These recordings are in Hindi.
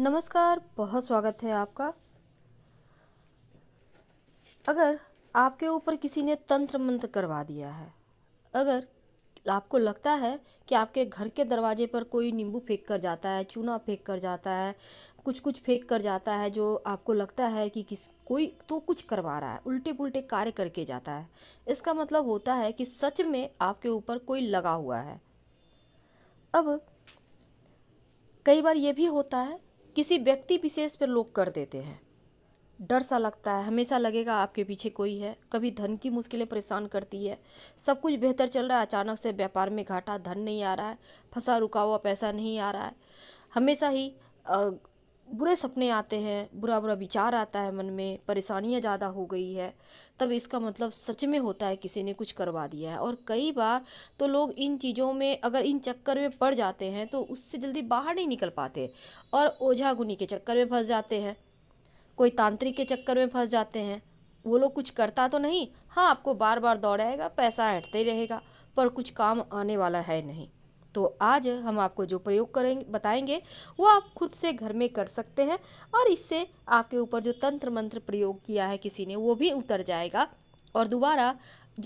नमस्कार बहुत स्वागत है आपका अगर आपके ऊपर किसी ने तंत्र मंत्र करवा दिया है अगर आपको लगता है कि आपके घर के दरवाजे पर कोई नींबू फेंक कर जाता है चूना फेंक कर जाता है कुछ कुछ फेंक कर जाता है जो आपको लगता है कि किस कोई तो कुछ करवा रहा है उल्टे पुल्टे कार्य करके जाता है इसका मतलब होता है कि सच में आपके ऊपर कोई लगा हुआ है अब कई बार ये भी होता है किसी व्यक्ति विशेष पर लोग कर देते हैं डर सा लगता है हमेशा लगेगा आपके पीछे कोई है कभी धन की मुश्किलें परेशान करती है सब कुछ बेहतर चल रहा है अचानक से व्यापार में घाटा धन नहीं आ रहा है फंसा रुका हुआ पैसा नहीं आ रहा है हमेशा ही बुरे सपने आते हैं बुरा बुरा विचार आता है मन में परेशानियाँ ज़्यादा हो गई है तब इसका मतलब सच में होता है किसी ने कुछ करवा दिया है और कई बार तो लोग इन चीज़ों में अगर इन चक्कर में पड़ जाते हैं तो उससे जल्दी बाहर नहीं निकल पाते और ओझा गुनी के चक्कर में फंस जाते हैं कोई तांत्रिक के चक्कर में फंस जाते हैं वो लोग कुछ करता तो नहीं हाँ आपको बार बार दौड़ाएगा पैसा हटते रहेगा पर कुछ काम आने वाला है नहीं तो आज हम आपको जो प्रयोग करेंगे बताएंगे वो आप खुद से घर में कर सकते हैं और इससे आपके ऊपर जो तंत्र मंत्र प्रयोग किया है किसी ने वो भी उतर जाएगा और दोबारा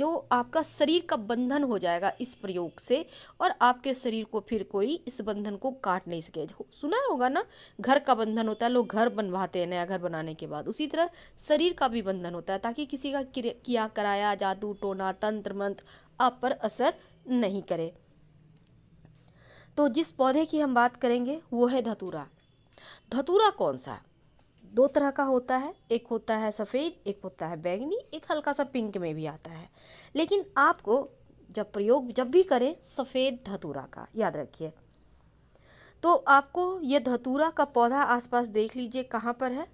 जो आपका शरीर का बंधन हो जाएगा इस प्रयोग से और आपके शरीर को फिर कोई इस बंधन को काट नहीं सके सुना होगा ना घर का बंधन होता है लोग घर बनवाते हैं नया घर बनाने के बाद उसी तरह शरीर का भी बंधन होता है ताकि किसी का किया कराया जादू टोना तंत्र मंत्र आप पर असर नहीं करे तो जिस पौधे की हम बात करेंगे वो है धतूरा धतूरा कौन सा दो तरह का होता है एक होता है सफ़ेद एक होता है बैगनी एक हल्का सा पिंक में भी आता है लेकिन आपको जब प्रयोग जब भी करें सफ़ेद धतूरा का याद रखिए तो आपको ये धतूरा का पौधा आसपास देख लीजिए कहाँ पर है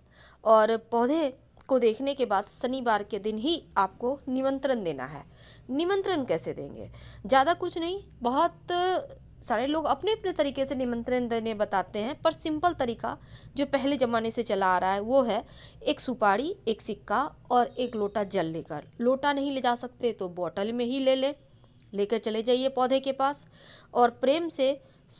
और पौधे को देखने के बाद शनिवार के दिन ही आपको निमंत्रण देना है निमंत्रण कैसे देंगे ज़्यादा कुछ नहीं बहुत सारे लोग अपने अपने तरीके से निमंत्रण देने बताते हैं पर सिंपल तरीका जो पहले ज़माने से चला आ रहा है वो है एक सुपारी एक सिक्का और एक लोटा जल लेकर लोटा नहीं ले जा सकते तो बॉटल में ही ले लें लेकर चले जाइए पौधे के पास और प्रेम से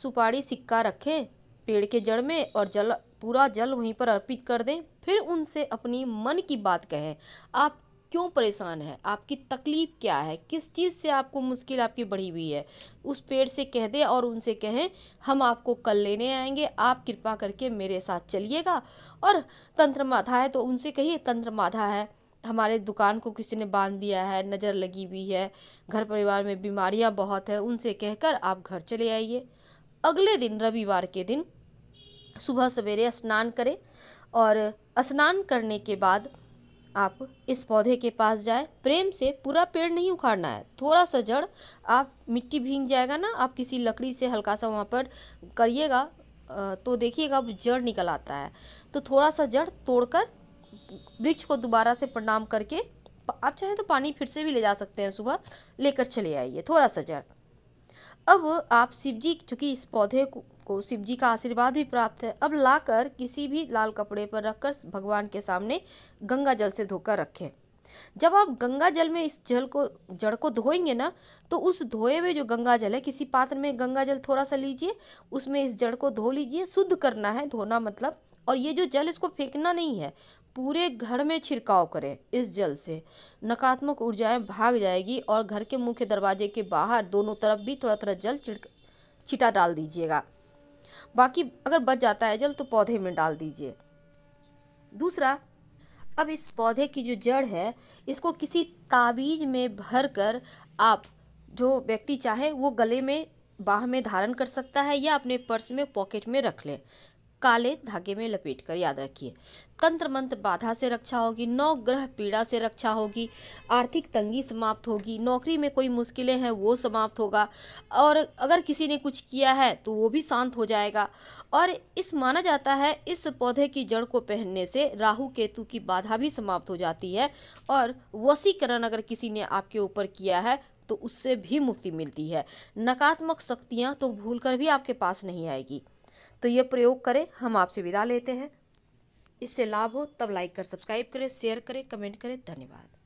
सुपारी सिक्का रखें पेड़ के जड़ में और जल पूरा जल वहीं पर अर्पित कर दें फिर उनसे अपनी मन की बात कहें आप क्यों परेशान है आपकी तकलीफ़ क्या है किस चीज़ से आपको मुश्किल आपकी बढ़ी हुई है उस पेड़ से कह दें और उनसे कहें हम आपको कल लेने आएंगे आप कृपा करके मेरे साथ चलिएगा और तंत्र माधा है तो उनसे कहिए तंत्र माधा है हमारे दुकान को किसी ने बांध दिया है नज़र लगी हुई है घर परिवार में बीमारियां बहुत है उनसे कहकर आप घर चले आइए अगले दिन रविवार के दिन सुबह सवेरे स्नान करें और स्नान करने के बाद आप इस पौधे के पास जाए प्रेम से पूरा पेड़ नहीं उखाड़ना है थोड़ा सा जड़ आप मिट्टी भींग जाएगा ना आप किसी लकड़ी से हल्का सा वहाँ पर करिएगा तो देखिएगा जड़ निकल आता है तो थोड़ा सा जड़ तोड़कर वृक्ष को दोबारा से प्रणाम करके आप चाहे तो पानी फिर से भी ले जा सकते हैं सुबह लेकर चले आइए थोड़ा सा जड़ अब आप शिव जी चूँकि इस पौधे आपको शिव जी का आशीर्वाद भी प्राप्त है अब लाकर किसी भी लाल कपड़े पर रखकर भगवान के सामने गंगा जल से धोकर रखें जब आप गंगा जल में इस जल को जड़ को धोएंगे ना तो उस धोए हुए जो गंगा जल है किसी पात्र में गंगा जल थोड़ा सा लीजिए उसमें इस जड़ को धो लीजिए शुद्ध करना है धोना मतलब और ये जो जल इसको फेंकना नहीं है पूरे घर में छिड़काव करें इस जल से नकारात्मक ऊर्जाएं भाग जाएगी और घर के मुख्य दरवाजे के बाहर दोनों तरफ भी थोड़ा थोड़ा जल छिड़क छिटा डाल दीजिएगा बाकी अगर बच जाता है जल तो पौधे में डाल दीजिए दूसरा अब इस पौधे की जो जड़ है इसको किसी ताबीज में भर कर आप जो व्यक्ति चाहे वो गले में बाह में धारण कर सकता है या अपने पर्स में पॉकेट में रख लें काले धागे में लपेट कर याद रखिए तंत्र मंत्र बाधा से रक्षा होगी नौ ग्रह पीड़ा से रक्षा होगी आर्थिक तंगी समाप्त होगी नौकरी में कोई मुश्किलें हैं वो समाप्त होगा और अगर किसी ने कुछ किया है तो वो भी शांत हो जाएगा और इस माना जाता है इस पौधे की जड़ को पहनने से राहु केतु की बाधा भी समाप्त हो जाती है और वसीकरण अगर किसी ने आपके ऊपर किया है तो उससे भी मुक्ति मिलती है नकारात्मक शक्तियाँ तो भूल कर भी आपके पास नहीं आएगी तो यह प्रयोग करें हम आपसे विदा लेते हैं इससे लाभ हो तब लाइक कर सब्सक्राइब करें शेयर करें कमेंट करें धन्यवाद